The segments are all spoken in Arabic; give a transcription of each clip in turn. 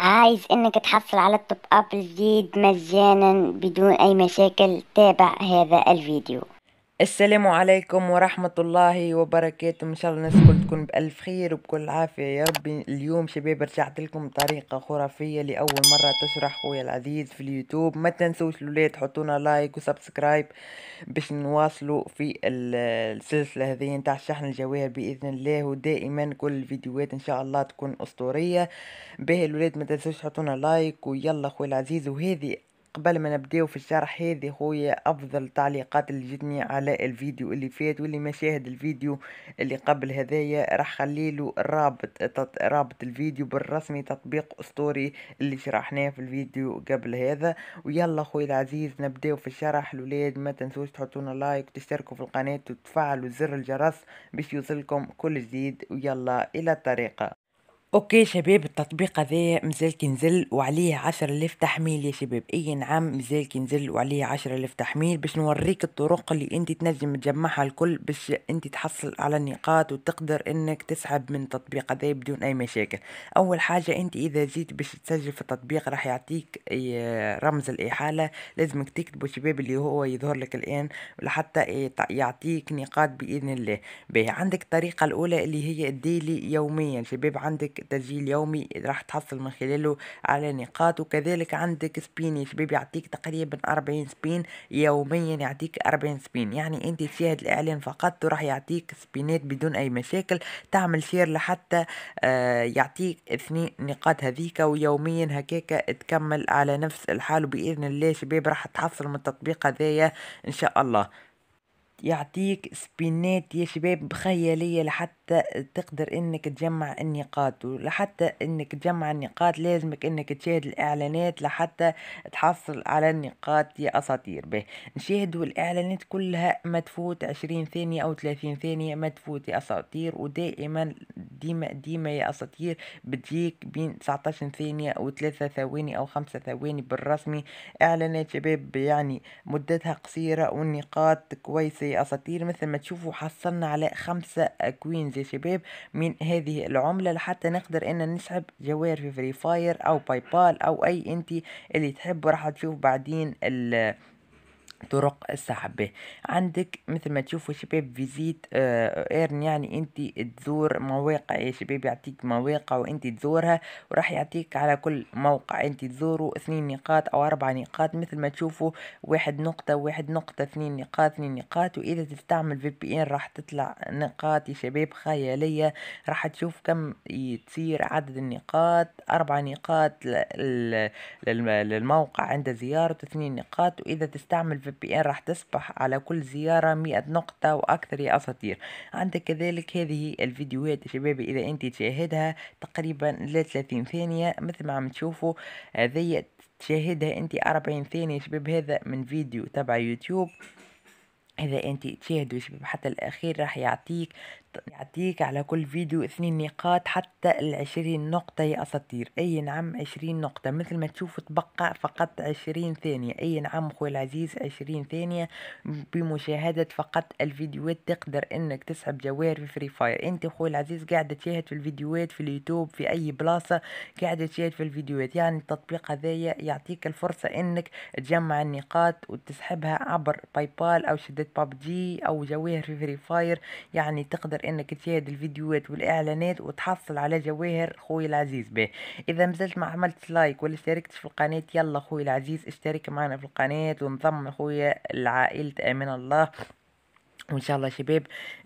عايز انك تحصل على التوب اب الجديد مجانا بدون اي مشاكل تابع هذا الفيديو السلام عليكم ورحمة الله وبركاته إن شاء الله الناس كل تكون بألف خير وبكل عافية يا ربي اليوم شباب رجعت لكم بطريقة خرافية لأول مرة تشرح خويا العزيز في اليوتيوب ما تنسوش الولاد حطونا لايك وسبسكرايب باش نواصلوا في السلسلة هذه نتاع شحن الجواهر بإذن الله ودائما كل الفيديوهات إن شاء الله تكون أسطورية به الولاد ما تنسوش حطونا لايك ويلا خويا العزيز وهذه قبل ما نبداو في الشرح هذا خويا افضل تعليقات اللي جتني على الفيديو اللي فات واللي ما شاهد الفيديو اللي قبل هذايا راح له رابط رابط الفيديو بالرسمي تطبيق اسطوري اللي شرحناه في الفيديو قبل هذا ويلا خويا العزيز نبداو في الشرح الولاد ما تنسوش تحطونا لايك وتشتركوا في القناه وتفعلوا زر الجرس باش يوصلكم كل جديد ويلا الى الطريقه اوكي شباب التطبيق هذا مازال كينزل وعليه عشر الاف تحميل يا شباب اي نعم مازال كينزل وعليه عشر الاف تحميل باش نوريك الطرق اللي انت تنجم تجمعها الكل باش انت تحصل على النقاط وتقدر انك تسحب من التطبيق هذا بدون اي مشاكل اول حاجة انت اذا جيت باش تسجل في التطبيق راح يعطيك آه، رمز الاحالة لازمك تكتبه شباب اللي هو يظهر لك الان لحتى آه، يعطيك نقاط باذن الله باهي عندك الطريقة الاولى اللي هي الديلي يوميا شباب عندك تسجيل يومي راح تحصل من خلاله على نقاط وكذلك عندك سبين يا شباب يعطيك تقريبا 40 سبين يوميا يعطيك 40 سبين يعني انت تشاهد الاعلان فقط وراح يعطيك سبينات بدون اي مشاكل تعمل شير لحتى آه، يعطيك اثنين نقاط هذيك ويوميا هكاك تكمل على نفس الحال وباذن الله شباب راح تحصل من التطبيق هذايا ان شاء الله يعطيك سبينات يا شباب خيالية لحتى تقدر انك تجمع النقاط ولحتى انك تجمع النقاط لازمك انك تشاهد الاعلانات لحتى تحصل على النقاط يا اساطير به نشاهدوا الاعلانات كلها ما تفوت عشرين ثانية او ثلاثين ثانية ما تفوت يا اساطير ودائما ديما ديما يا اساطير بتجيك بين 19 ثانية او ثلاثة ثواني او خمسة ثواني بالرسمي اعلانات شباب يعني مدتها قصيرة والنقاط كويسة يا اساطير مثل ما تشوفوا حصلنا على خمسة كوينز يا شباب من هذه العملة لحتى نقدر ان نسحب جوائر في فري فاير او باي بال او اي انت اللي تحب راح تشوف بعدين ال طرق السحب عندك مثل ما تشوفوا شباب فيزيت آه ايرن يعني انت تزور مواقع يا شباب يعطيك مواقع وانت تزورها وراح يعطيك على كل موقع انت تزوره اثنين نقاط او اربع نقاط مثل ما تشوفوا واحد نقطة واحد نقطة اثنين نقاط اثنين نقاط واذا تستعمل في بي ان راح تطلع نقاط يا شباب خيالية راح تشوف كم تصير عدد النقاط اربع نقاط للموقع عند زيارته اثنين نقاط واذا تستعمل الفي بي ان راح تصبح على كل زيارة مئة نقطة وأكثر يا أساطير عندك كذلك هذه الفيديوهات يا شباب إذا أنت تشاهدها تقريبا لثلاثين ثانية مثل ما عم تشوفوا هذه آه، تشاهدها أنت أربعين ثانية يا شباب هذا من فيديو تبع يوتيوب اذا انت تشاهدوا شباب حتى الاخير راح يعطيك يعطيك على كل فيديو اثنين نقاط حتى العشرين نقطة يا أساطير أي نعم عشرين نقطة مثل ما تشوف تبقى فقط عشرين ثانية أي نعم أخوي العزيز عشرين ثانية بمشاهدة فقط الفيديوهات تقدر أنك تسحب جوائر في فري فاير أنت أخوي العزيز قاعدة تشاهد في الفيديوهات في اليوتيوب في أي بلاصة قاعدة تشاهد في الفيديوهات يعني التطبيق هذايا يعطيك الفرصة أنك تجمع النقاط وتسحبها عبر باي بال أو شدة بابجي أو جواهر في فري فاير يعني تقدر تقدر انك تشاهد الفيديوهات والاعلانات وتحصل على جواهر خوي العزيز به اذا مازلت ما عملت لايك ولا اشتركت في القناة يلا خوي العزيز اشترك معنا في القناة وانضم خويا لعائلة امين الله وان شاء الله شباب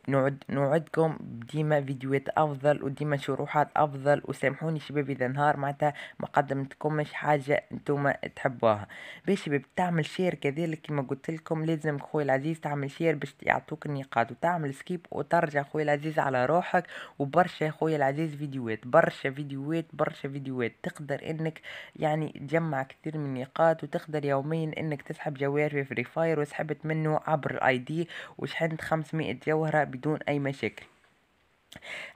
نعد نوعدكم ديما فيديوهات افضل وديما شروحات افضل وسامحوني شباب اذا نهار معناتها ما قدمتكمش حاجه انتم تحبوها باش شباب تعمل شير كذلك كما قلت لكم لازم خويا العزيز تعمل شير باش يعطوك النقاط وتعمل سكيب وترجع خويا العزيز على روحك وبرشا خويا العزيز فيديوهات برشا فيديوهات برشا فيديوهات تقدر انك يعني تجمع كثير من النقاط وتقدر يوميا انك تسحب جوهر في فري فاير وسحبت منه عبر الاي دي وشحنت 500 جوهره بدون أي مشاكل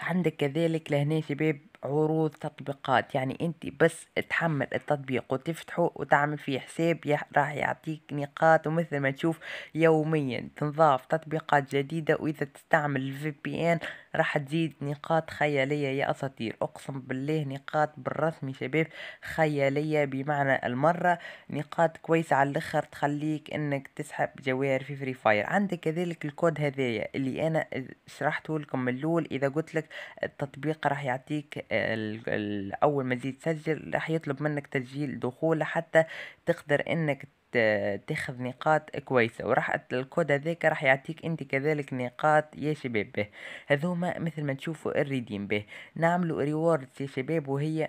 عندك كذلك لهنا شباب عروض تطبيقات يعني انت بس تحمل التطبيق وتفتحه وتعمل فيه حساب راح يعطيك نقاط ومثل ما تشوف يوميا تنضاف تطبيقات جديدة واذا تستعمل الفي بي ان راح تزيد نقاط خيالية يا أساطير أقسم بالله نقاط بالرسمي شباب خيالية بمعنى المرة نقاط كويسة على الأخر تخليك إنك تسحب جواهر في فري فاير عندك كذلك الكود هذايا اللي أنا شرحته لكم من الأول إذا قلت لك التطبيق راح يعطيك أول ما تزيد تسجل راح يطلب منك تسجيل دخول حتى تقدر إنك تاخذ نقاط كويسه وراح الكود هذاك راح يعطيك انت كذلك نقاط يا شباب به هذوما مثل ما تشوفوا الريديم به نعملوا ريوردز يا شباب وهي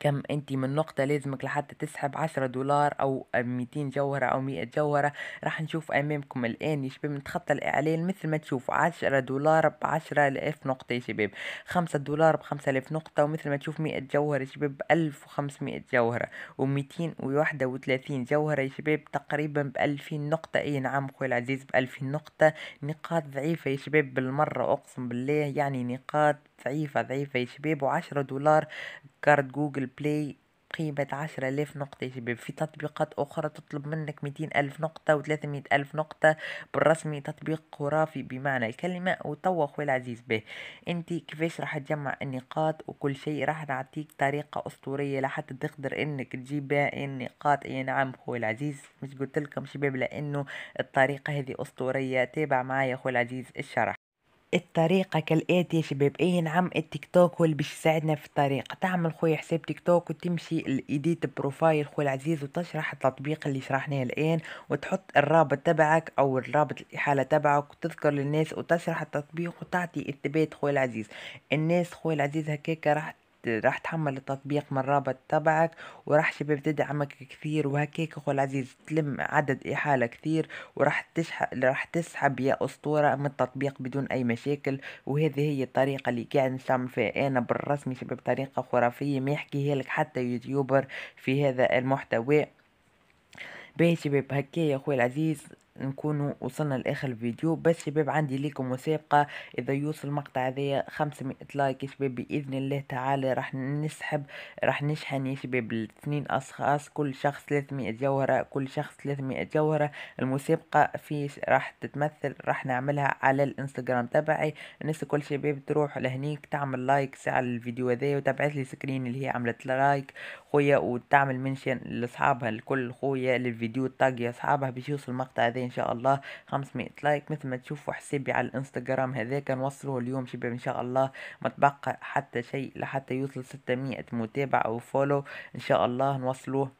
كم انت من نقطة لازمك لحتى تسحب عشرة دولار او ميتين جوهرة او مئة جوهرة راح نشوف امامكم الان يا شباب نتخطى الاعلان مثل ما تشوف عشرة دولار بعشرة الاف نقطة يا شباب خمسة دولار بخمسة الاف نقطة ومثل ما تشوف مئة جوهرة يا شباب الف وخمسمائة جوهرة وميتين وواحدة وثلاثين جوهرة يا شباب تقريبا بالفين نقطة اي نعم خويا العزيز بالفين نقطة نقاط ضعيفة يا شباب بالمرة اقسم بالله يعني نقاط ضعيفة ضعيفة يا شباب وعشرة دولار كارد جوجل بلاي قيمة عشرة آلاف نقطة يا شباب في تطبيقات أخرى تطلب منك ميتين ألف نقطة وثلاثمية ألف نقطة بالرسمي تطبيق خرافي بمعنى الكلمة وتوا خوي العزيز به أنت كيفاش راح تجمع النقاط وكل شيء راح نعطيك طريقة أسطورية لحتى تقدر أنك تجيب بها النقاط أي نعم خوي العزيز مش قلت لكم شباب لأنه الطريقة هذه أسطورية تابع معايا خوي العزيز الشرح الطريقة كالآتي يا شباب ايه نعم التيك توك هو اللي باش يساعدنا في الطريقة تعمل خويا حساب تيك توك وتمشي الايديت بروفايل خويا العزيز وتشرح التطبيق اللي شرحناه الآن وتحط الرابط تبعك أو الرابط الإحالة تبعك وتذكر للناس وتشرح التطبيق وتعطي إثبات خويا العزيز الناس خويا العزيز هكاك راح راح تحمل التطبيق من الرابط تبعك وراح شباب تدعمك كثير وهكيك اخو العزيز تلم عدد احاله كثير وراح تسحب راح تسحب يا اسطوره من التطبيق بدون اي مشاكل وهذه هي الطريقه اللي قاعد نستعمل فيها انا بالرسمي شباب طريقه خرافيه ما يحكيها لك حتى يوتيوبر في هذا المحتوى باهي شباب هكايا يا اخوي العزيز نكون وصلنا لاخر الفيديو بس شباب عندي ليكم مسابقة اذا يوصل المقطع هذايا 500 لايك يا شباب باذن الله تعالى راح نسحب راح نشحن يا شباب الاثنين اشخاص كل شخص 300 جوهره كل شخص 300 جوهره المسابقه في راح تتمثل راح نعملها على الانستغرام تبعي الناس كل شباب تروح لهنيك تعمل لايك على الفيديو هذايا وتبعث لي سكرين اللي هي عملت لايك خويا وتعمل منشن لاصحابها الكل خويا للفيديو تاج اصحابها باش يوصل المقطع هذايا ان شاء الله 500 لايك مثل ما تشوفوا حسابي على الانستغرام هذاك نوصله اليوم شباب ان شاء الله ما تبقى حتى شيء لحتى يوصل 600 متابع او فولو ان شاء الله نوصلوه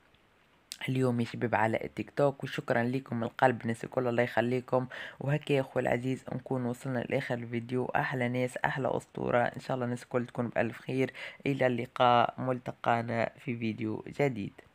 اليوم يا شباب على التيك توك وشكرا لكم القلب ناس الكل الله يخليكم وهكا يا اخوي العزيز نكون وصلنا لاخر الفيديو احلى ناس احلى اسطوره ان شاء الله الناس الكل تكون بالف خير الى اللقاء ملتقانا في فيديو جديد